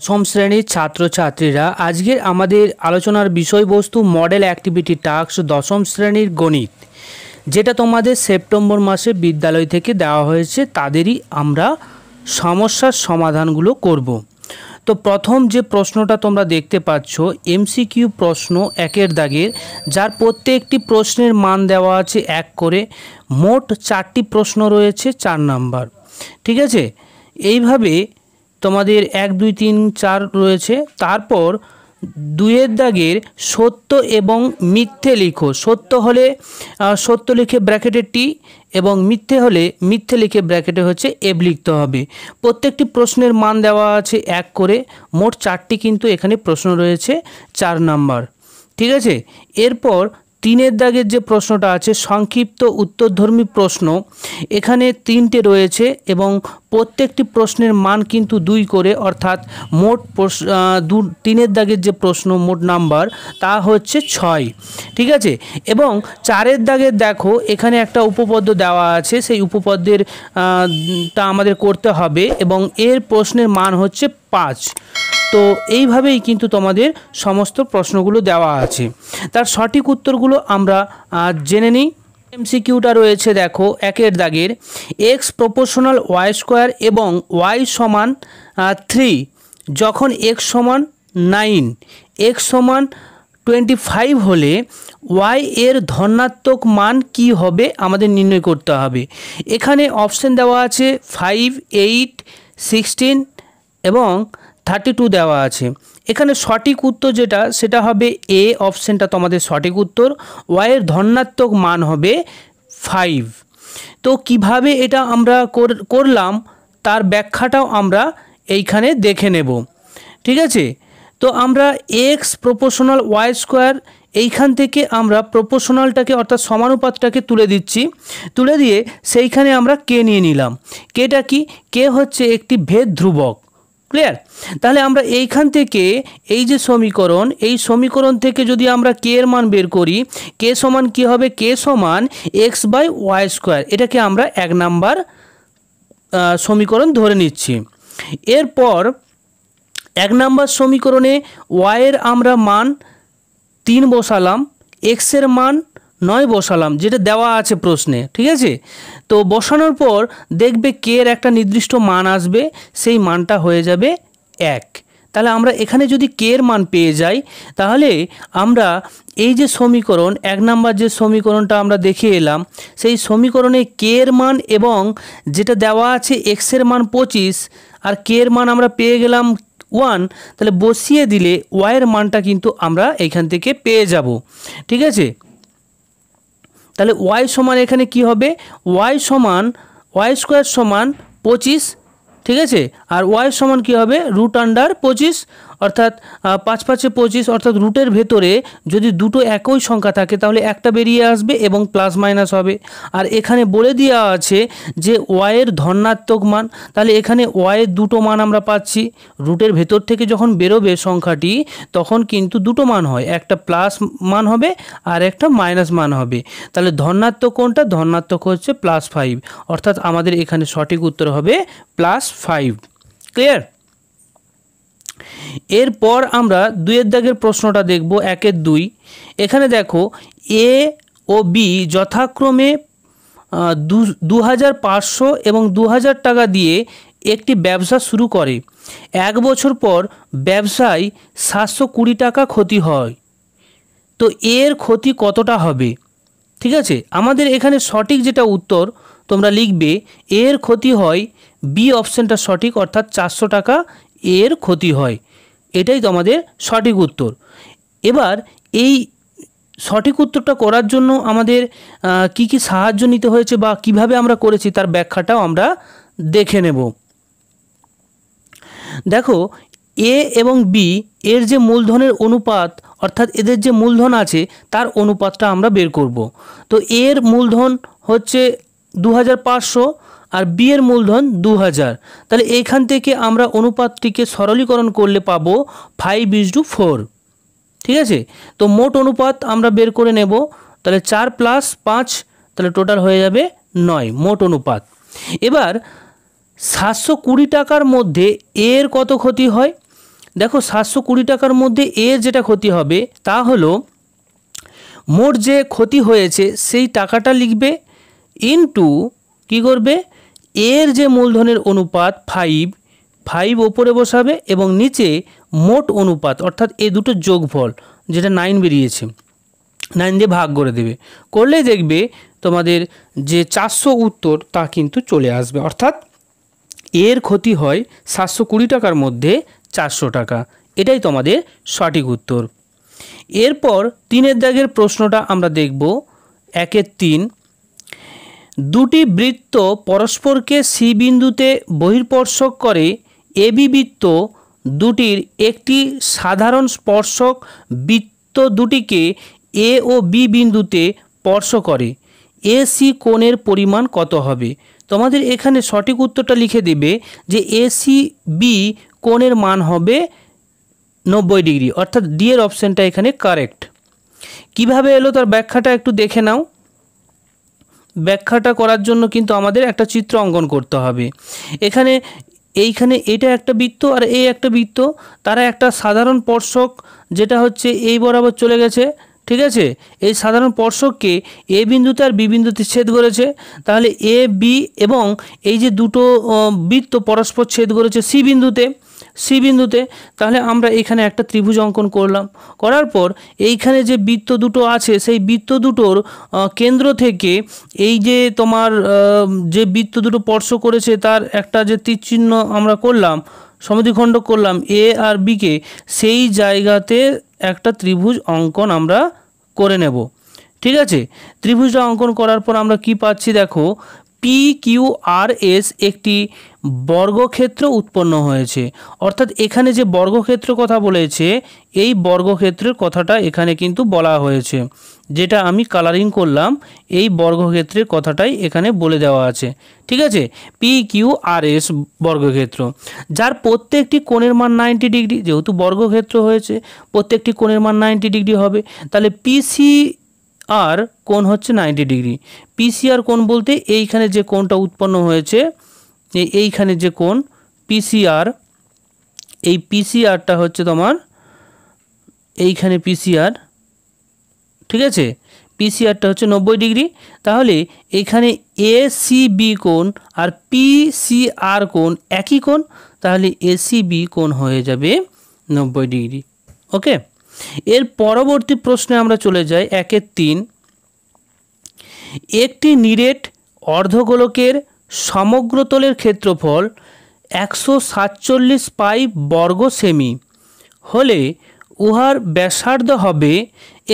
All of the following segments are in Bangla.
দশম শ্রেণীর ছাত্রছাত্রীরা আজকের আমাদের আলোচনার বিষয়বস্তু মডেল অ্যাক্টিভিটি টাস্ক দশম শ্রেণীর গণিত যেটা তোমাদের সেপ্টেম্বর মাসে বিদ্যালয় থেকে দেওয়া হয়েছে তাদেরই আমরা সমস্যার সমাধানগুলো করব। তো প্রথম যে প্রশ্নটা তোমরা দেখতে পাচ্ছ এমসিকিউ প্রশ্ন একের দাগের যার প্রত্যেকটি প্রশ্নের মান দেওয়া আছে এক করে মোট চারটি প্রশ্ন রয়েছে চার নাম্বার ঠিক আছে এইভাবে তোমাদের এক দুই তিন চার রয়েছে তারপর দুয়ের দাগের সত্য এবং মিথ্যে লিখো সত্য হলে সত্য লিখে ব্র্যাকেটে টি এবং মিথ্যে হলে মিথ্যে লিখে ব্র্যাকেটে হচ্ছে এব লিখতে হবে প্রত্যেকটি প্রশ্নের মান দেওয়া আছে এক করে মোট চারটি কিন্তু এখানে প্রশ্ন রয়েছে চার নাম্বার ঠিক আছে এরপর তিনের দাগের যে প্রশ্নটা আছে সংক্ষিপ্ত উত্তরধর্মী প্রশ্ন এখানে তিনটে রয়েছে এবং প্রত্যেকটি প্রশ্নের মান কিন্তু দুই করে অর্থাৎ মোট দু তিনের দাগের যে প্রশ্ন মোট নাম্বার তা হচ্ছে ছয় ঠিক আছে এবং চারের দাগের দেখো এখানে একটা উপপদ্য দেওয়া আছে সেই উপপদ্যের তা আমাদের করতে হবে এবং এর প্রশ্নের মান হচ্ছে পাঁচ তো এইভাবেই কিন্তু তোমাদের সমস্ত প্রশ্নগুলো দেওয়া আছে তার সঠিক উত্তরগুলো আমরা জেনে নিই এমসিকিউটা রয়েছে দেখো একের দাগের এক্স প্রপোর্শনাল ওয়াই স্কোয়ার এবং ওয়াই সমান থ্রি যখন এক্স সমান নাইন এক্স সমান টোয়েন্টি ফাইভ হলে ওয়াই এর ধনাত্মক মান কি হবে আমাদের নির্ণয় করতে হবে এখানে অপশান দেওয়া আছে ফাইভ এইট সিক্সটিন এবং থার্টি টু দেওয়া আছে এখানে সঠিক উত্তর যেটা সেটা হবে এ অপশানটা তোমাদের সঠিক উত্তর ওয়াইয়ের ধনাত্মক মান হবে ফাইভ তো কিভাবে এটা আমরা করলাম তার ব্যাখ্যাটাও আমরা এইখানে দেখে নেব ঠিক আছে তো আমরা এক্স প্রপোশনাল ওয়াই স্কোয়ার এইখান থেকে আমরা প্রপোশনালটাকে অর্থাৎ সমানুপাতটাকে তুলে দিচ্ছি তুলে দিয়ে সেইখানে আমরা কে নিয়ে নিলাম কেটা কি কে হচ্ছে একটি ভেদ ধ্রুবক ক্লিয়ার তাহলে আমরা এইখান থেকে এই যে সমীকরণ এই সমীকরণ থেকে যদি আমরা কে এর মান বের করি কে সমান কি হবে কে সমান এক্স বাই ওয়াই স্কোয়ার এটাকে আমরা এক নাম্বার সমীকরণ ধরে নিচ্ছি এরপর এক নাম্বার সমীকরণে ওয়াইয়ের আমরা মান তিন বসালাম এক্সের মান নয় বসালাম যেটা দেওয়া আছে প্রশ্নে ঠিক আছে তো বসানোর পর দেখবে কে এর একটা নির্দিষ্ট মান আসবে সেই মানটা হয়ে যাবে এক তাহলে আমরা এখানে যদি কে এর মান পেয়ে যাই তাহলে আমরা এই যে সমীকরণ এক নাম্বার যে সমীকরণটা আমরা দেখে এলাম সেই সমীকরণে কে এর মান এবং যেটা দেওয়া আছে এক্সের মান পঁচিশ আর কে এর মান আমরা পেয়ে গেলাম ওয়ান তাহলে বসিয়ে দিলে ওয়াইয়ের মানটা কিন্তু আমরা এখান থেকে পেয়ে যাব ঠিক আছে তাহলে ওয়াই সমান এখানে কি হবে ওয়াই সমান ওয়াই স্কোয়ার সমান পঁচিশ ঠিক আছে আর ওয়াই সমান কি হবে রুট আন্ডার পঁচিশ অর্থাৎ পাঁচ পাঁচে পঁচিশ অর্থাৎ রুটের ভেতরে যদি দুটো একই সংখ্যা থাকে তাহলে একটা বেরিয়ে আসবে এবং প্লাস মাইনাস হবে আর এখানে বলে দেওয়া আছে যে ওয়াইয়ের ধনাত্মক মান তাহলে এখানে ওয়াইয়ের দুটো মান আমরা পাচ্ছি রুটের ভেতর থেকে যখন বেরোবে সংখ্যাটি তখন কিন্তু দুটো মান হয় একটা প্লাস মান হবে আর একটা মাইনাস মান হবে তাহলে ধনাত্মক কোনটা ধনাত্মক হচ্ছে প্লাস ফাইভ অর্থাৎ আমাদের এখানে সঠিক উত্তর হবে প্লাস ফাইভ ক্লিয়ার এরপর আমরা দুইয়ের দাগের প্রশ্নটা দেখব একের দুই এখানে দেখো এ ও বি যথাক্রমে দু হাজার পাঁচশো এবং দু হাজার টাকা দিয়ে একটি ব্যবসা শুরু করে এক বছর পর ব্যবসায় সাতশো কুড়ি টাকা ক্ষতি হয় তো এর ক্ষতি কতটা হবে ঠিক আছে আমাদের এখানে সঠিক যেটা উত্তর তোমরা লিখবে এর ক্ষতি হয় বি অপশানটা সঠিক অর্থাৎ চারশো টাকা এর ক্ষতি হয় এটাই তো আমাদের সঠিক উত্তর এবার এই সঠিক উত্তরটা করার জন্য আমাদের কি কি সাহায্য নিতে হয়েছে বা কিভাবে আমরা করেছি তার ব্যাখ্যাটাও আমরা দেখে নেব দেখো এ এবং বি এর যে মূলধনের অনুপাত অর্থাৎ এদের যে মূলধন আছে তার অনুপাতটা আমরা বের করব তো এর মূলধন হচ্ছে দু আর বি এর মূলধন দু হাজার তাহলে এইখান থেকে আমরা অনুপাতটিকে সরলীকরণ করলে পাবো ফাইভ ইজ টু ফোর ঠিক আছে তো মোট অনুপাত আমরা বের করে নেব তাহলে চার প্লাস পাঁচ তাহলে টোটাল হয়ে যাবে নয় মোট অনুপাত এবার সাতশো কুড়ি টাকার মধ্যে এর কত ক্ষতি হয় দেখো সাতশো কুড়ি টাকার মধ্যে এর যেটা ক্ষতি হবে তা হলো মোট যে ক্ষতি হয়েছে সেই টাকাটা লিখবে ইনটু কি করবে এর যে মূলধনের অনুপাত ফাইভ ফাইভ ওপরে বসাবে এবং নিচে মোট অনুপাত অর্থাৎ এ দুটো যোগফল যেটা নাইন বেরিয়েছে নাইন দিয়ে ভাগ করে দেবে করলে দেখবে তোমাদের যে চারশো উত্তর তা কিন্তু চলে আসবে অর্থাৎ এর ক্ষতি হয় সাতশো কুড়ি টাকার মধ্যে চারশো টাকা এটাই তোমাদের সঠিক উত্তর এরপর তিনের দাগের প্রশ্নটা আমরা দেখব একের তিন দুটি বৃত্ত পরস্পরকে সি বিন্দুতে বহির্পর্শক করে এবি বৃত্ত দুটির একটি সাধারণ স্পর্শক বৃত্ত দুটিকে এ ও বি বিন্দুতে স্পর্শ করে এসি কোণের পরিমাণ কত হবে তোমাদের এখানে সঠিক উত্তরটা লিখে দেবে যে সি বি কোণের মান হবে নব্বই ডিগ্রি অর্থাৎ ডি এর অপশানটা এখানে কারেক্ট কিভাবে এলো তার ব্যাখ্যাটা একটু দেখে নাও ব্যাখ্যাটা করার জন্য কিন্তু আমাদের একটা চিত্র অঙ্কন করতে হবে এখানে এইখানে এটা একটা বৃত্ত আর এই একটা বৃত্ত তারা একটা সাধারণ স্পর্শক যেটা হচ্ছে এই বরাবর চলে গেছে ঠিক আছে এই সাধারণ স্পর্শককে এ বিন্দুতে আর বি বিন্দুতে ছেদ করেছে তাহলে এ বি এবং এই যে দুটো বৃত্ত পরস্পর ছেদ করেছে সি বিন্দুতে সি বিন্দুতে তাহলে আমরা এখানে একটা ত্রিভুজ অঙ্কন করলাম করার পর এইখানে যে বৃত্ত দুটো আছে সেই বৃত্ত দুটোর কেন্দ্র থেকে এই যে তোমার যে বৃত্ত দুটো স্পর্শ করেছে তার একটা যে তীরচিহ্ন আমরা করলাম সমিধিখণ্ড করলাম এ আর বিকে সেই জায়গাতে একটা ত্রিভুজ অঙ্কন আমরা করে নেব ঠিক আছে ত্রিভুজটা অঙ্কন করার পর আমরা কি পাচ্ছি দেখো পি কিউ আর এস একটি বর্গক্ষেত্র উৎপন্ন হয়েছে অর্থাৎ এখানে যে বর্গক্ষেত্র কথা বলেছে এই বর্গক্ষেত্রের কথাটা এখানে কিন্তু বলা হয়েছে যেটা আমি কালারিং করলাম এই বর্গক্ষেত্রের কথাটাই এখানে বলে দেওয়া আছে ঠিক আছে পি কিউ আর এস বর্গক্ষেত্র যার প্রত্যেকটি কোণের মান নাইনটি ডিগ্রি যেহেতু বর্গক্ষেত্র হয়েছে প্রত্যেকটি কোণের মান নাইনটি ডিগ্রি হবে তাহলে পিসি আর কোণ হচ্ছে নাইনটি ডিগ্রি পিসিআর কোণ বলতে এইখানে যে কোণটা উৎপন্ন হয়েছে এইখানে যে কোন পিসিআর এই পিসিআরটা হচ্ছে তোমার এইখানে পিসিআর ঠিক আছে পিসিআরটা হচ্ছে নব্বই ডিগ্রি তাহলে এখানে এসিবি কোন আর পিসিআর কোন একই কোন তাহলে এসিবি কোন হয়ে যাবে নব্বই ডিগ্রি ওকে এর পরবর্তী প্রশ্নে আমরা চলে যাই একের তিন একটি নিরেট অর্ধগোলকের সমগ্রতলের ক্ষেত্রফল একশো সাতচল্লিশ পাই বর্গ সেমি হলে উহার ব্যাসার্ধ হবে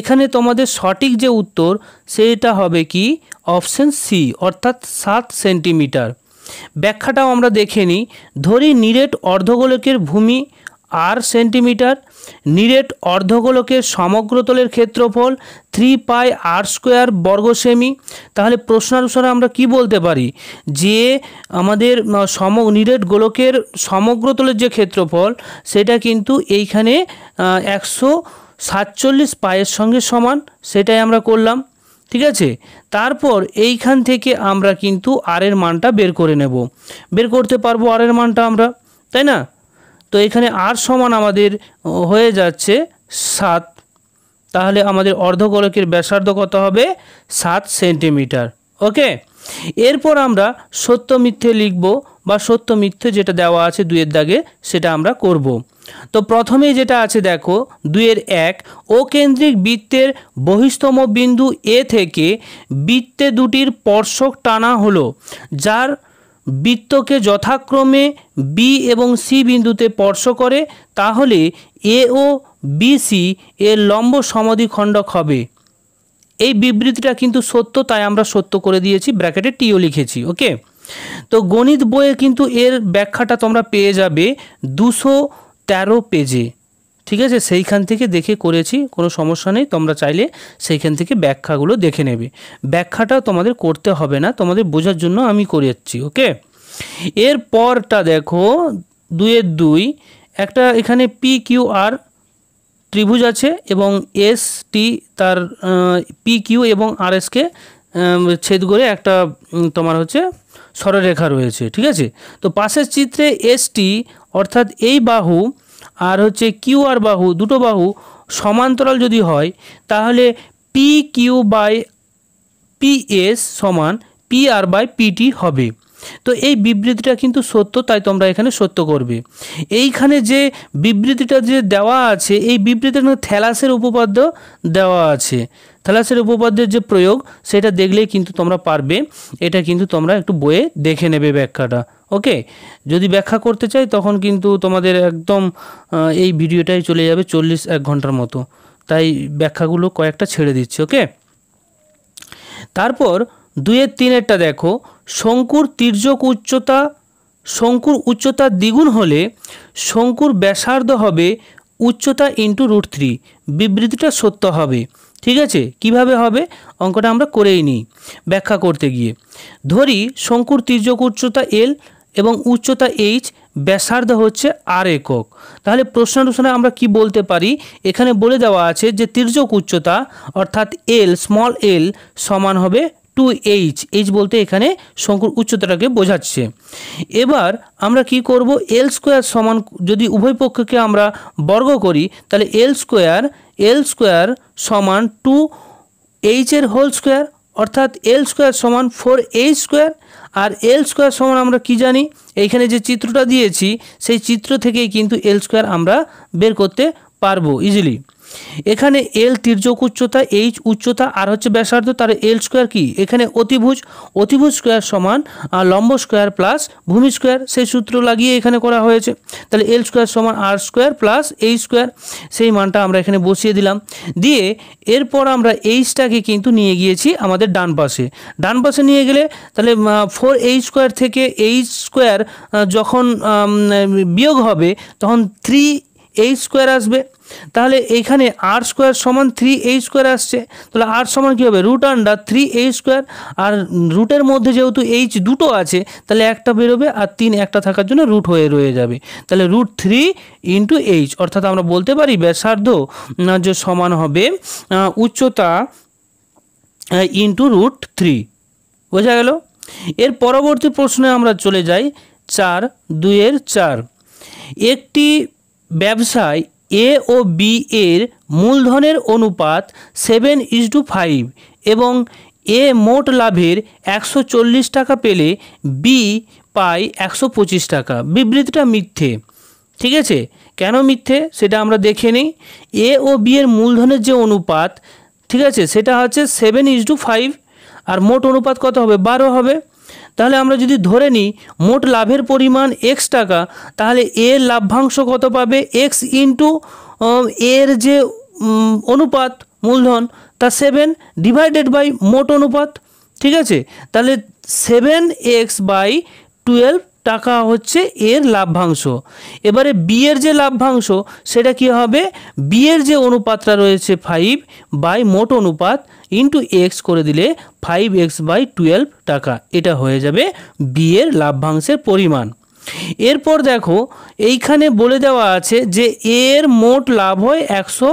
এখানে তোমাদের সঠিক যে উত্তর সেটা হবে কি অপশন সি অর্থাৎ সাত সেন্টিমিটার ব্যাখ্যাটাও আমরা দেখে নিই ধরি নিরেট অর্ধগোলকের ভূমি আর সেন্টিমিটার নিরেট অর্ধগোলকের সমগ্রতলের ক্ষেত্রফল থ্রি পাই আর স্কোয়ার বর্গ সেমি তাহলে প্রশ্নানুসারে আমরা কি বলতে পারি যে আমাদের সম নিরেট গোলকের সমগ্রতলের যে ক্ষেত্রফল সেটা কিন্তু এইখানে একশো সাতচল্লিশ পায়ের সঙ্গে সমান সেটাই আমরা করলাম ঠিক আছে তারপর এইখান থেকে আমরা কিন্তু আরের মানটা বের করে নেব বের করতে পারবো আরের মানটা আমরা তাই না তো এখানে আর সমান আমাদের হয়ে যাচ্ছে সাত তাহলে আমাদের অর্ধগোলকের ব্যাসার্ধ কত হবে সাত সেন্টিমিটার ওকে এরপর আমরা সত্য মিথ্যে লিখব বা সত্য মিথ্যে যেটা দেওয়া আছে দুয়ের দাগে সেটা আমরা করব। তো প্রথমেই যেটা আছে দেখো দুয়ের এক ও কেন্দ্রিক বৃত্তের বহিস্তম বিন্দু এ থেকে বৃত্তে দুটির স্পর্শক টানা হলো যার বৃত্তকে যথাক্রমে বি এবং সি বিন্দুতে স্পর্শ করে তাহলে এ ও বিসি এর লম্ব সমাধিখণ্ডক হবে এই বিবৃতিটা কিন্তু সত্য তাই আমরা সত্য করে দিয়েছি ব্র্যাকেটে টিও লিখেছি ওকে তো গণিত বইয়ে কিন্তু এর ব্যাখ্যাটা তোমরা পেয়ে যাবে দুশো তেরো পেজে ঠিক আছে সেইখান থেকে দেখে করেছি কোনো সমস্যা নেই তোমরা চাইলে সেইখান থেকে ব্যাখ্যাগুলো দেখে নেবে ব্যাখ্যাটা তোমাদের করতে হবে না তোমাদের বোঝার জন্য আমি করেছি ওকে এরপরটা দেখো দুয়ের দুই একটা এখানে পি কিউ আর ত্রিভুজ আছে এবং এস টি তার পি কিউ এবং আর এসকে ছেদ করে একটা তোমার হচ্ছে সরলরেখা রয়েছে ঠিক আছে তো পাশের চিত্রে এস টি অর্থাৎ এই বাহু আর হচ্ছে কিউ আর বাহু দুটো বাহু সমান্তরাল যদি হয় তাহলে পি কিউ বাই পিএস সমান পি আর বাই পিটি হবে তো এই বিবৃতিটা কিন্তু সত্য তাই তোমরা এখানে সত্য করবে এইখানে যে বিবৃতিটা যে দেওয়া আছে এই বিবৃতিটা থ্যালাসের উপপাদ্য দেওয়া আছে থ্যালাসের উপপাদ্যের যে প্রয়োগ সেটা দেখলেই কিন্তু তোমরা পারবে এটা কিন্তু তোমরা একটু বইয়ে দেখে নেবে ব্যাখ্যাটা ওকে যদি ব্যাখ্যা করতে চাই তখন কিন্তু তোমাদের একদম এই ভিডিওটাই চলে যাবে চল্লিশ এক ঘন্টার মতো তাই ব্যাখ্যাগুলো কয়েকটা ছেড়ে দিচ্ছি ওকে তারপর দুয়ের তিনেরটা দেখো শঙ্কুর তির্যক উচ্চতা শঙ্কুর উচ্চতা দ্বিগুণ হলে শঙ্কুর ব্যাসার্ধ হবে উচ্চতা ইন্টু রুট থ্রি বিবৃতিটা সত্য হবে ঠিক আছে কিভাবে হবে অঙ্কটা আমরা করেই নিই ব্যাখ্যা করতে গিয়ে ধরি শঙ্কুর তির্যক উচ্চতা এল এবং উচ্চতা এইচ ব্যাসার্ধ হচ্ছে আর একক তাহলে প্রশ্ন অনুসারে আমরা কি বলতে পারি এখানে বলে দেওয়া আছে যে তির্যক উচ্চতা অর্থাৎ এল স্মল এল সমান হবে টু এইচ এইচ বলতে এখানে শঙ্কুর উচ্চতাটাকে বোঝাচ্ছে এবার আমরা কি করব এল স্কোয়ার সমান যদি উভয় পক্ষকে আমরা বর্গ করি তাহলে এল স্কোয়ার এল স্কোয়ার সমান টু এইচের হোল স্কোয়ার অর্থাৎ এল স্কোয়ার সমান ফোর এইচ স্কোয়ার আর এল স্কোয়ার সমান আমরা কি জানি এইখানে যে চিত্রটা দিয়েছি সেই চিত্র থেকেই কিন্তু এল স্কোয়ার আমরা বের করতে পারবো ইজিলি এখানে এল তির্যক উচ্চতা এইচ উচ্চতা আর হচ্ছে ব্যাসার্ধ তার এল স্কোয়ার কি এখানে অতিভুজ অতিভুজ স্কোয়ার সমান লম্ব স্কোয়ার প্লাস ভূমি স্কোয়ার সেই সূত্র লাগিয়ে এখানে করা হয়েছে তাহলে এল স্কোয়ার সমান R square plus H square সেই মানটা আমরা এখানে বসিয়ে দিলাম দিয়ে এরপর আমরা এইচটাকে কিন্তু নিয়ে গিয়েছি আমাদের ডান পাশে ডান পাশে নিয়ে গেলে তাহলে ফোর এইচ স্কোয়ার থেকে এইচ স্কোয়ার যখন বিয়োগ হবে তখন থ্রি এইচ স্কোয়ার আসবে তাহলে এইখানে আর স্কোয়ার সমান থ্রি এই স্কোয়ার আসছে তাহলে আর সমান কী হবে root under three H square আর রুটের মধ্যে যেহেতু এইচ দুটো আছে তাহলে একটা বেরোবে আর তিন একটা থাকার জন্য রুট হয়ে রয়ে যাবে তাহলে রুট থ্রি ইন্টু এইচ অর্থাৎ আমরা বলতে পারি ব্যাসার্ধ যে সমান হবে উচ্চতা ইন্টু রুট থ্রি বোঝা গেল এর পরবর্তী প্রশ্নে আমরা চলে যাই চার দুয়ের চার একটি ব্যবসায় এ ও বি এর মূলধনের অনুপাত সেভেন ইজ টু ফাইভ এবং এ মোট লাভের একশো টাকা পেলে বি পায় একশো টাকা বিবৃতিটা মিথ্যে ঠিক আছে কেন মিথ্যে সেটা আমরা দেখে নিই এ ও বি এর মূলধনের যে অনুপাত ঠিক আছে সেটা হচ্ছে সেভেন ইজ টু ফাইভ আর মোট অনুপাত কত হবে বারো হবে তাহলে আমরা যদি ধরে নিই মোট লাভের পরিমাণ এক্স টাকা তাহলে এ লাভ্যাংশ কত পাবে এক্স ইন্টু এর যে অনুপাত মূলধন তা সেভেন ডিভাইডেড বাই মোট অনুপাত ঠিক আছে তাহলে সেভেন এক্স বাই টুয়েলভ টাকা হচ্ছে এর লাভ্যাংশ এবারে বিয়ের যে লাভ্যাংশ সেটা কি হবে বিয়ের যে অনুপাতটা রয়েছে ফাইভ বাই মোট অনুপাত ইন্টু এক্স করে দিলে ফাইভ এক্স বাই টুয়েলভ টাকা এটা হয়ে যাবে বিয়ের লাভ্যাংশের পরিমাণ এরপর দেখো এইখানে বলে দেওয়া আছে যে এর মোট লাভ হয় একশো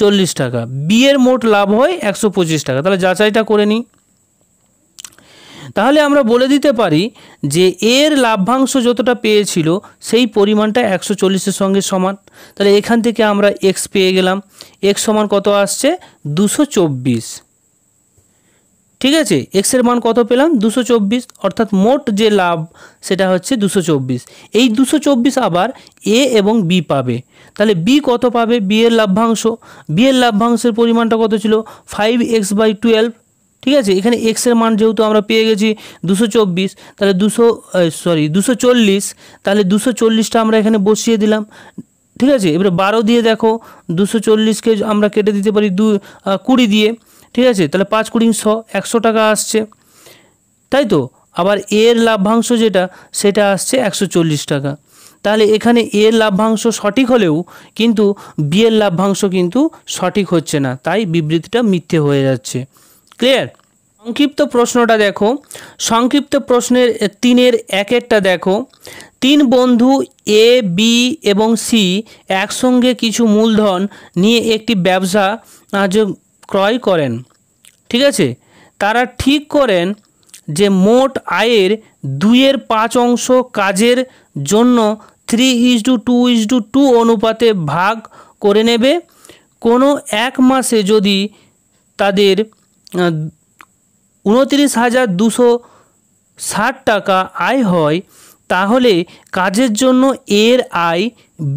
চল্লিশ টাকা বিয়ের মোট লাভ হয় একশো পঁচিশ টাকা তাহলে যাচাইটা করে নিই তাহলে আমরা বলে দিতে পারি যে এর লাভ্যাংশ যতটা পেয়েছিল সেই পরিমাণটা একশো চল্লিশের সঙ্গে সমান তাহলে এখান থেকে আমরা এক্স পেয়ে গেলাম এক্স সমান কত আসছে দুশো চব্বিশ ঠিক আছে এক্সের মান কত পেলাম দুশো চব্বিশ অর্থাৎ মোট যে লাভ সেটা হচ্ছে দুশো চব্বিশ এই দুশো চব্বিশ আবার এ এবং বি পাবে তাহলে বি কত পাবে বি এর লাভ্যাংশ বি এর লাভ্যাংশের পরিমাণটা কত ছিল ফাইভ এক্স বাই টুয়েলভ ঠিক আছে এখানে এক্সের মান যেহেতু আমরা পেয়ে গেছি দুশো চব্বিশ তাহলে দুশো সরি দুশো চল্লিশ তাহলে দুশো চল্লিশটা আমরা এখানে বসিয়ে দিলাম ঠিক আছে এবারে বারো দিয়ে দেখো দুশো চল্লিশকে আমরা কেটে দিতে পারি দু কুড়ি দিয়ে ঠিক আছে তাহলে পাঁচ কুড়ি শো একশো টাকা আসছে তাই তো আবার এর লাভ্যাংশ যেটা সেটা আসছে একশো টাকা তাহলে এখানে এর লাভ্যাংশ সঠিক হলেও কিন্তু বিয়ের লাভ্যাংশ কিন্তু সঠিক হচ্ছে না তাই বিবৃতিটা মিথ্যে হয়ে যাচ্ছে ক্লিয়ার সংক্ষিপ্ত প্রশ্নটা দেখো সংক্ষিপ্ত প্রশ্নের তিনের এক একটা দেখো তিন বন্ধু এ বি এবং সি একসঙ্গে কিছু মূলধন নিয়ে একটি ব্যবসা ক্রয় করেন ঠিক আছে তারা ঠিক করেন যে মোট আয়ের দুইয়ের পাঁচ অংশ কাজের জন্য three is to two is to two অনুপাতে ভাগ করে নেবে কোনো এক মাসে যদি তাদের উনত্রিশ হাজার দুশো ষাট টাকা আয় হয় তাহলে কাজের জন্য এর আয়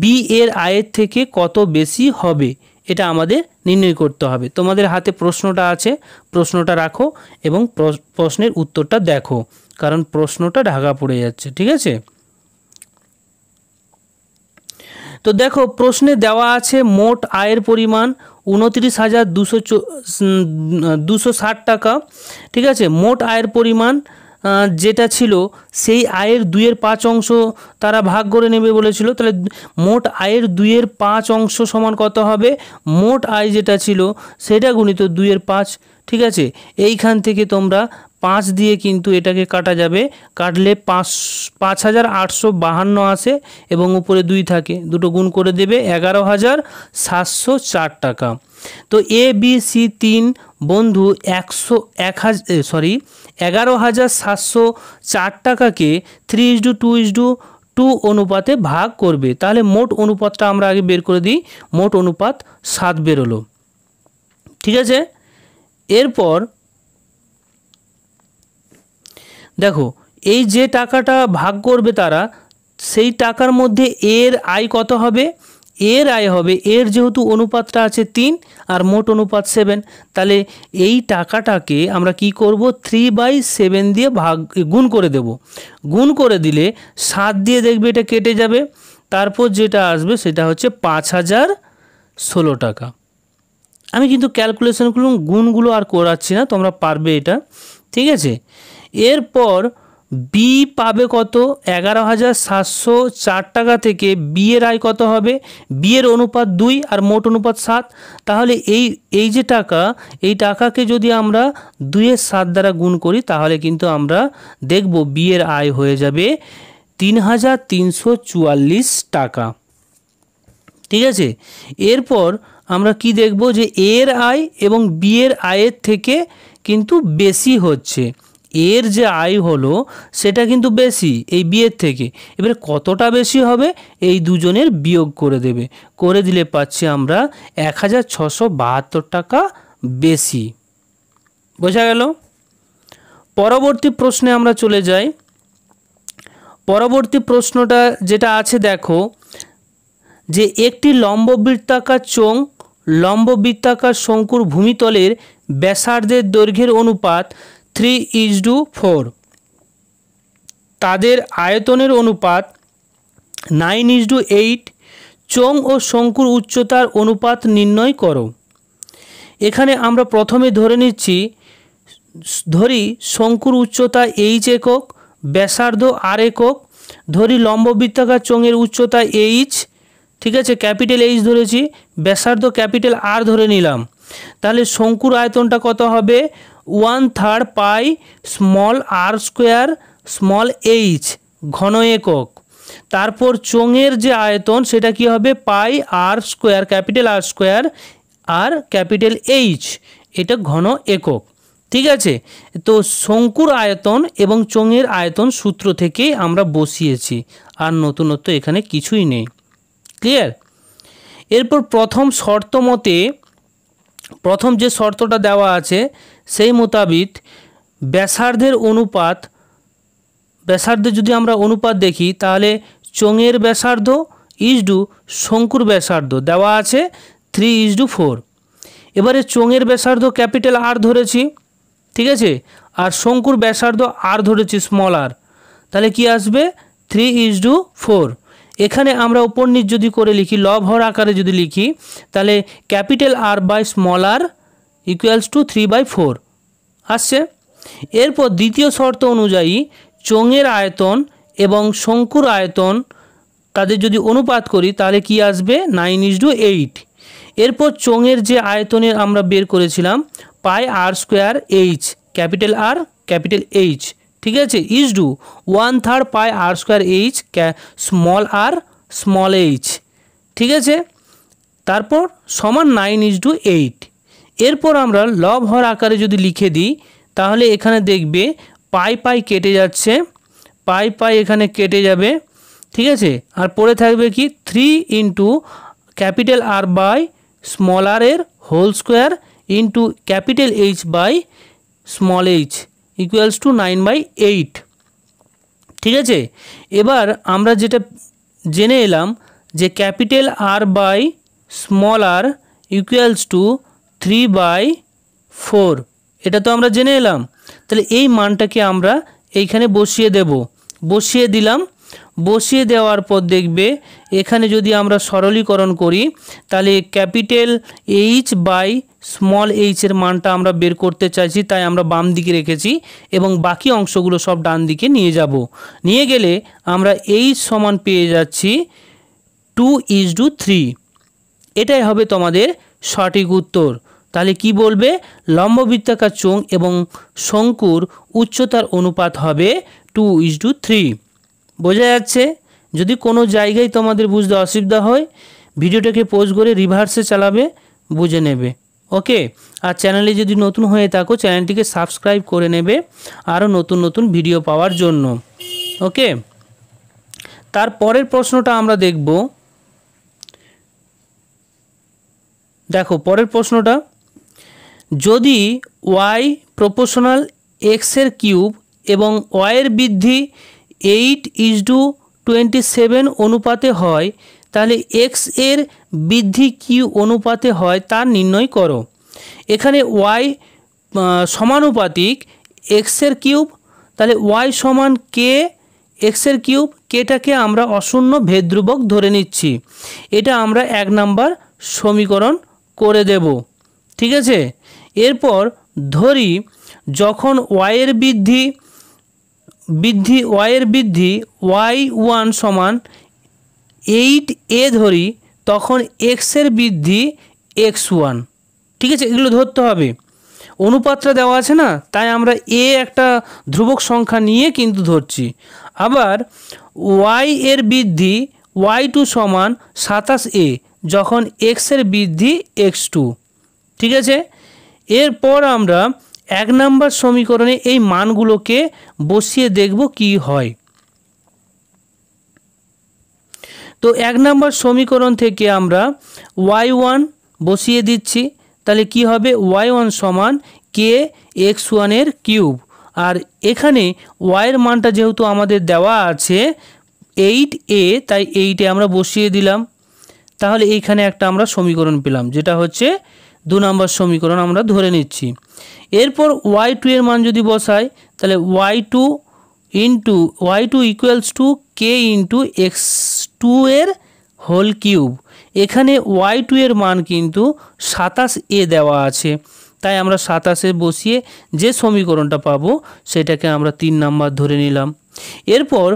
বি এর আয়ের থেকে কত বেশি হবে এটা আমাদের নির্ণয় করতে হবে তোমাদের হাতে প্রশ্নটা আছে প্রশ্নটা রাখো এবং প্রশ্নের উত্তরটা দেখো কারণ প্রশ্নটা ঢাকা পড়ে যাচ্ছে ঠিক আছে তো দেখো প্রশ্নে দেওয়া আছে মোট আয়ের পরিমাণ উনত্রিশ হাজার দুশো দুশো ষাট টাকা ঠিক আছে মোট আয়ের পরিমাণ যেটা ছিল সেই আয়ের দুইয়ের পাঁচ অংশ তারা ভাগ করে নেবে বলেছিল তাহলে মোট আয়ের দুইয়ের পাঁচ অংশ সমান কত হবে মোট আয় যেটা ছিল সেটা গুণিত দুইয়ের পাঁচ ঠিক আছে এইখান থেকে তোমরা পাঁচ দিয়ে কিন্তু এটাকে কাটা যাবে কাটলে পাঁচ পাঁচ হাজার আটশো বাহান্ন আসে এবং উপরে দুই থাকে দুটো গুণ করে দেবে এগারো হাজার সাতশো চার টাকা তো এ বি সি তিন বন্ধু একশো এক হাজার সরি এগারো হাজার সাতশো চার টাকাকে three is to two is to two অনুপাতে ভাগ করবে তাহলে মোট অনুপাতটা আমরা আগে বের করে দিই মোট অনুপাত সাত বেরোলো ঠিক আছে এরপর দেখো এই যে টাকাটা ভাগ করবে তারা সেই টাকার মধ্যে এর আয় কত হবে এর আয় হবে এর যেহেতু অনুপাতটা আছে তিন আর মোট অনুপাত সেভেন তাহলে এই টাকাটাকে আমরা কি করব থ্রি বাই সেভেন দিয়ে ভাগ গুণ করে দেব গুণ করে দিলে সাত দিয়ে দেখবে এটা কেটে যাবে তারপর যেটা আসবে সেটা হচ্ছে পাঁচ হাজার ষোলো টাকা আমি কিন্তু ক্যালকুলেশনগুলো গুণগুলো আর করাচ্ছি না তোমরা পারবে এটা ঠিক আছে এরপর বি পাবে কত এগারো হাজার সাতশো চার টাকা থেকে বিয়ের আয় কত হবে বিয়ের অনুপাত দুই আর মোট অনুপাত সাত তাহলে এই এই যে টাকা এই টাকাকে যদি আমরা দুইয়ের সাত দ্বারা গুণ করি তাহলে কিন্তু আমরা দেখব বিয়ের আয় হয়ে যাবে তিন হাজার তিনশো চুয়াল্লিশ টাকা ঠিক আছে এরপর আমরা কি দেখব যে এর আয় এবং বিয়ের আয়ের থেকে কিন্তু বেশি হচ্ছে এর যে আয় হলো সেটা কিন্তু বেশি এই বিয়ের থেকে এবারে কতটা বেশি হবে এই দুজনের বিয়োগ করে দেবে করে দিলে পাচ্ছি আমরা এক হাজার ছশো বাহাত্তর টাকা বেশি বোঝা গেল পরবর্তী প্রশ্নে আমরা চলে যাই পরবর্তী প্রশ্নটা যেটা আছে দেখো যে একটি লম্ববৃত্তাকার চোং লম্ববৃত্তাকার শঙ্কুর ভূমিতলের ব্যাসার্ধের দৈর্ঘ্যের অনুপাত থ্রি ইজ টু ফোর তাদের আয়তনের অনুপাত নাইন ইজ টু এইট চং ও শঙ্কুর উচ্চতার অনুপাত নির্ণয় করো এখানে আমরা প্রথমে ধরে নিচ্ছি ধরি শঙ্কুর উচ্চতা এইচ একক ব্যাসার্ধ আর একক ধরি লম্ববৃত্তাকার চোঙের উচ্চতা এইচ ঠিক আছে ক্যাপিটাল এইচ ধরেছি ব্যাসার্ধ ক্যাপিটাল আর ধরে নিলাম তাহলে শঙ্কুর আয়তনটা কত হবে one third pi small R square small H ঘন একক তারপর চোঙের যে আয়তন সেটা কি হবে pi R square capital R square আর ক্যাপিটাল এইচ এটা ঘন একক ঠিক আছে তো শঙ্কুর আয়তন এবং চোঙের আয়তন সূত্র থেকে আমরা বসিয়েছি আর নতুনত্ব এখানে কিছুই নেই ক্লিয়ার এরপর প্রথম শর্ত মতে প্রথম যে শর্তটা দেওয়া আছে সেই মোতাবিক ব্যাসার্ধের অনুপাত ব্যাসার্ধের যদি আমরা অনুপাত দেখি তাহলে চোঙের ব্যাসার্ধ ইজ ডু শঙ্কুর ব্যাসার্ধ দেওয়া আছে থ্রি ইজ ডু ফোর এবারে চোঙের ব্যাসার্ধ ক্যাপিটাল আর ধরেছি ঠিক আছে আর শঙ্কুর ব্যাসার্ধ আর ধরেছি স্মল আর তাহলে কি আসবে থ্রি ইজ ডু ফোর এখানে আমরা উপর নিচ যদি করে লিখি লব হর আকারে যদি লিখি তাহলে capital R by small R equals to three by four আসছে এরপর দ্বিতীয় শর্ত অনুযায়ী চোঙের আয়তন এবং শঙ্কুর আয়তন তাদের যদি অনুপাত করি তাহলে কি আসবে নাইন ইজ টু এইট এরপর চোঙের যে আয়তনের আমরা বের করেছিলাম pi R square H capital R capital H ঠিক আছে is to one third pi R square H small R small H ঠিক আছে তারপর সমান নাইন ইজ টু এইট এরপর আমরা লব হর আকারে যদি লিখে দিই তাহলে এখানে দেখবে পাই পাই কেটে যাচ্ছে পাই পাই এখানে কেটে যাবে ঠিক আছে আর পড়ে থাকবে কি three into capital R by small R এর whole square into capital H by small H equals to nine by eight ঠিক আছে এবার আমরা যেটা জেনে এলাম যে capital R by small R equals to three by four এটা তো আমরা জেনে এলাম তাহলে এই মানটাকে আমরা এইখানে বসিয়ে দেব বসিয়ে দিলাম বসিয়ে দেওয়ার পর দেখবে এখানে যদি আমরা সরলীকরণ করি তাহলে ক্যাপিটাল এইচ বাই স্মল এইচের মানটা আমরা বের করতে চাইছি তাই আমরা বাম দিকে রেখেছি এবং বাকি অংশগুলো সব ডান দিকে নিয়ে যাব নিয়ে গেলে আমরা এইচ সমান পেয়ে যাচ্ছি টু ইজ টু থ্রি এটাই হবে তোমাদের সঠিক উত্তর তাহলে কি বলবে লম্ববৃত্তাকার চোং এবং শঙ্কুর উচ্চতার অনুপাত হবে টু ইজ টু থ্রি বোঝা যাচ্ছে যদি কোনো জায়গায় তোমাদের বুঝতে অসুবিধা হয় ভিডিওটাকে পোস্ট করে রিভার্সে চালাবে বুঝে নেবে ওকে আর চ্যানেলে যদি নতুন হয়ে থাকো চ্যানেলটিকে সাবস্ক্রাইব করে নেবে আরও নতুন নতুন ভিডিও পাওয়ার জন্য ওকে তারপরের প্রশ্নটা আমরা দেখব দেখো পরের প্রশ্নটা যদি ওয়াই প্রপোশনাল এক্সের কিউব এবং ওয়াইয়ের বৃদ্ধি eight is to twenty seven অনুপাতে হয় তাহলে এক্স এর বৃদ্ধি কি অনুপাতে হয় তা নির্ণয় করো এখানে ওয়াই সমানুপাতিক এক্সের কিউব তাহলে ওয়াই সমান কে এক্সের কিউব কেটাকে আমরা অশূন্য ভেদ্রুবক ধরে নিচ্ছি এটা আমরা এক নাম্বার সমীকরণ করে দেব ঠিক আছে এরপর ধরি যখন ওয়াইয়ের বৃদ্ধি বৃদ্ধি ওয়াইয়ের বৃদ্ধি ওয়াই ওয়ান সমান এইট এ ধরি তখন এক্সের বৃদ্ধি এক্স ওয়ান ঠিক আছে এগুলো ধরতে হবে অনুপাতটা দেওয়া আছে না তাই আমরা এ একটা ধ্রুবক সংখ্যা নিয়ে কিন্তু ধরছি আবার ওয়াই এর বৃদ্ধি ওয়াই টু সমান সাতাশ এ যখন এক্সের বৃদ্ধি এক্স টু ঠিক আছে এরপর আমরা এক নম্বর সমীকরণে এই মানগুলোকে বসিয়ে দেখব কি হয় তো এক নম্বর সমীকরণ থেকে আমরা ওয়াই ওয়ান বসিয়ে দিচ্ছি তাহলে কি হবে ওয়াই ওয়ান সমান কে এক্স ওয়ানের কিউব আর এখানে ওয়াইয়ের মানটা যেহেতু আমাদের দেওয়া আছে এইট এ তাই এইটে আমরা বসিয়ে দিলাম তাহলে এইখানে একটা আমরা সমীকরণ পেলাম যেটা হচ্ছে দু নম্বর সমীকরণ আমরা ধরে নিচ্ছি এরপর ওয়াই টু এর মান যদি বসাই তাহলে Y two into Y two equals to K into X two এর হোল কিউব এখানে ওয়াই টু এর মান কিন্তু সাতাশ এ দেওয়া আছে তাই আমরা সাতাশে বসিয়ে যে সমীকরণটা পাবো সেটাকে আমরা তিন নাম্বার ধরে নিলাম এরপর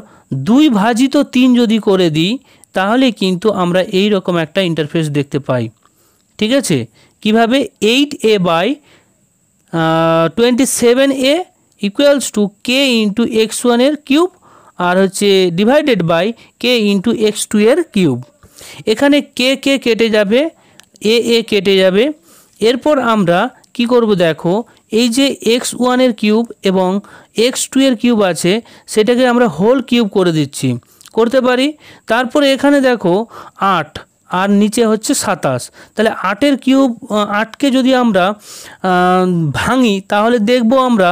দুই ভাজিত তিন যদি করে দিই তাহলে কিন্তু আমরা এই রকম একটা ইন্টারফেস দেখতে পাই ঠিক আছে কিভাবে eight A by twenty seven A equals to K into X ওয়ানের কিউব আর হচ্ছে divided by K into X two এর কিউব এখানে কে কে কেটে যাবে এ এ কেটে যাবে এরপর আমরা কি করব দেখো এই যে এক্স ওয়ানের কিউব এবং এক্স টু এর কিউব আছে সেটাকে আমরা হোল কিউব করে দিচ্ছি করতে পারি তারপরে এখানে দেখো আট আর নিচে হচ্ছে সাতাশ তাহলে আটের কিউব আটকে যদি আমরা ভাঙি তাহলে দেখব আমরা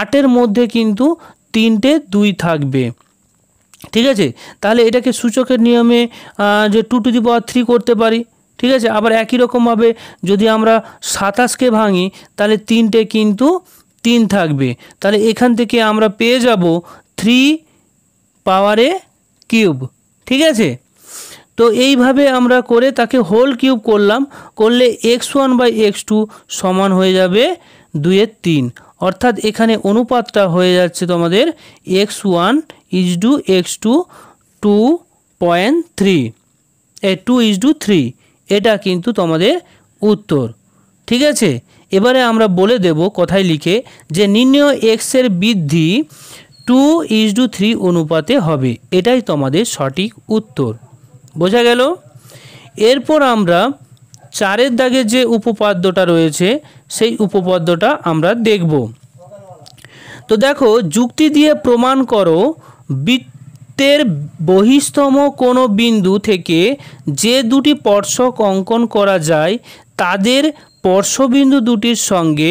আটের মধ্যে কিন্তু তিনটে দুই থাকবে ঠিক আছে তাহলে এটাকে সূচকের নিয়মে যে two to the power three করতে পারি ঠিক আছে আবার একই রকমভাবে যদি আমরা সাতাশকে ভাঙি তাহলে তিনটে কিন্তু তিন থাকবে তাহলে এখান থেকে আমরা পেয়ে যাব থ্রি পাওয়ারে কিউব ঠিক আছে তো এইভাবে আমরা করে তাকে হোল কিউব করলাম করলে X one by X two সমান হয়ে যাবে দুয়ের তিন অর্থাৎ এখানে অনুপাতটা হয়ে যাচ্ছে তোমাদের X one is to X two two point three এ টু ইজ ডু থ্রি এটা কিন্তু তোমাদের উত্তর ঠিক আছে এবারে আমরা বলে দেব কথায় লিখে যে নির্ণয় এক্সের বৃদ্ধি টু ইজ ডু থ্রি অনুপাতে হবে এটাই তোমাদের সঠিক উত্তর বোঝা গেল এরপর আমরা চারের দাগে যে উপপাদ্যটা রয়েছে সেই উপপাদ্যটা আমরা দেখব তো দেখো যুক্তি দিয়ে প্রমাণ করো বৃত্তের বহিস্তম কোনো বিন্দু থেকে যে দুটি স্পর্শক অঙ্কন করা যায় তাদের স্পর্শবিন্দু দুটির সঙ্গে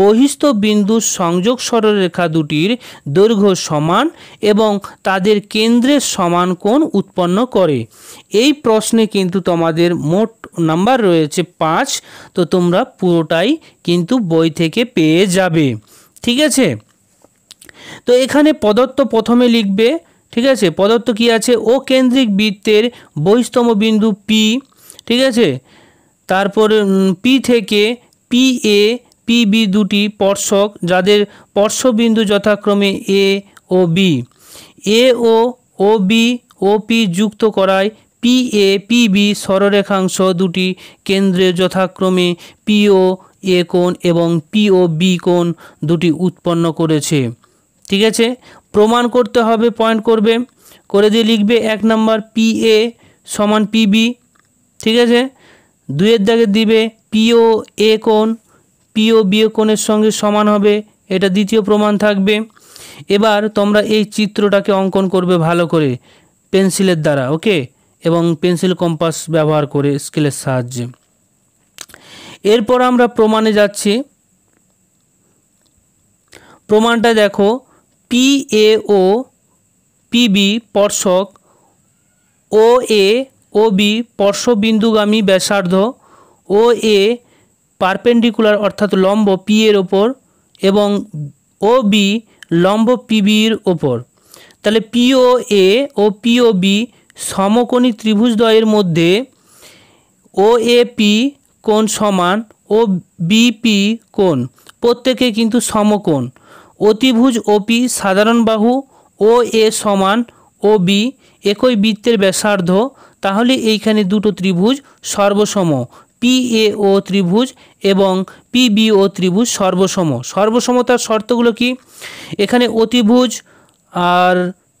বহিস্থ বিন্দুর সংযোগ সরলরেখা দুটির দৈর্ঘ্য সমান এবং তাদের কেন্দ্রের সমান কোণ উৎপন্ন করে এই প্রশ্নে কিন্তু তোমাদের মোট নাম্বার রয়েছে পাঁচ তো তোমরা পুরোটাই কিন্তু বই থেকে পেয়ে যাবে ঠিক আছে তো এখানে পদত্ব প্রথমে লিখবে ঠিক আছে পদত্ব কি আছে ও কেন্দ্রিক বৃত্তের বহিস্তম বিন্দু পি ঠিক আছে তারপর পি থেকে পি এ পি বি দুটি স্পর্শক যাদের স্পর্শবিন্দু যথাক্রমে এ ও বি এ ও ও বি ও পি যুক্ত করায় পি এ পি বি সররেখাংশ দুটি কেন্দ্রে যথাক্রমে ও এ কোণ এবং ও বি কোণ দুটি উৎপন্ন করেছে ঠিক আছে প্রমাণ করতে হবে পয়েন্ট করবে করে দিয়ে লিখবে এক নম্বর পি এ সমান পিবি ঠিক আছে দুয়ের দাগে দিবে পিও এ কোণ পিও বিও কোণের সঙ্গে সমান হবে এটা দ্বিতীয় প্রমাণ থাকবে এবার তোমরা এই চিত্রটাকে অঙ্কন করবে ভালো করে পেন্সিলের দ্বারা ওকে এবং পেন্সিল কম্পাস ব্যবহার করে স্কেলের সাহায্যে এরপর আমরা প্রমাণে যাচ্ছি প্রমাণটা দেখো পি এ ও পিবি স্পর্শক ও এ ও বি স্পর্শবিন্দুগামী ব্যাসার্ধ ও এ পারপেন্ডিকুলার অর্থাৎ লম্ব পি এর ওপর এবং ও বি লম্ব পিবির ওপর তাহলে পিও এ ও পিও বি সমকোণী ত্রিভুজদ্বয়ের মধ্যে ও এ পি কোণ সমান ও বিপি কোণ প্রত্যেকে কিন্তু সমকোণ অতিভুজ ওপি সাধারণ বাহু ও এ সমান ও বি একই বৃত্তের ব্যাসার্ধ তাহলে এইখানে দুটো ত্রিভুজ সর্বসম পি ও ত্রিভুজ এবং ও ত্রিভুজ সর্বসম সর্বসমতার শর্তগুলো কি এখানে অতিভুজ আর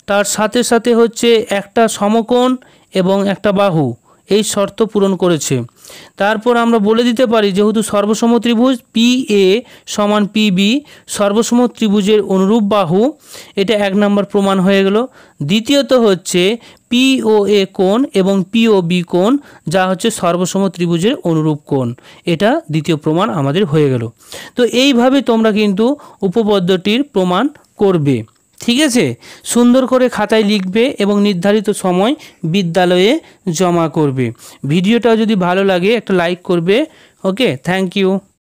তার সাথে সাথে হচ্ছে একটা সমকোণ এবং একটা বাহু এই শর্ত পূরণ করেছে তারপর আমরা বলে দিতে পারি যেহেতু সর্বসম ত্রিভুজ পি এ সমান পি বি সর্বসম ত্রিভুজের অনুরূপ বাহু এটা এক নম্বর প্রমাণ হয়ে গেল দ্বিতীয়ত হচ্ছে ও এ কোণ এবং ও বি কোণ যা হচ্ছে সর্বসম ত্রিভুজের অনুরূপ কোণ এটা দ্বিতীয় প্রমাণ আমাদের হয়ে গেল তো এইভাবে তোমরা কিন্তু উপপদ্যটির প্রমাণ করবে ঠিক আছে সুন্দর করে খাতায় লিখবে এবং নির্ধারিত সময় বিদ্যালয়ে জমা করবে ভিডিওটা যদি ভালো লাগে একটা লাইক করবে ওকে থ্যাংক ইউ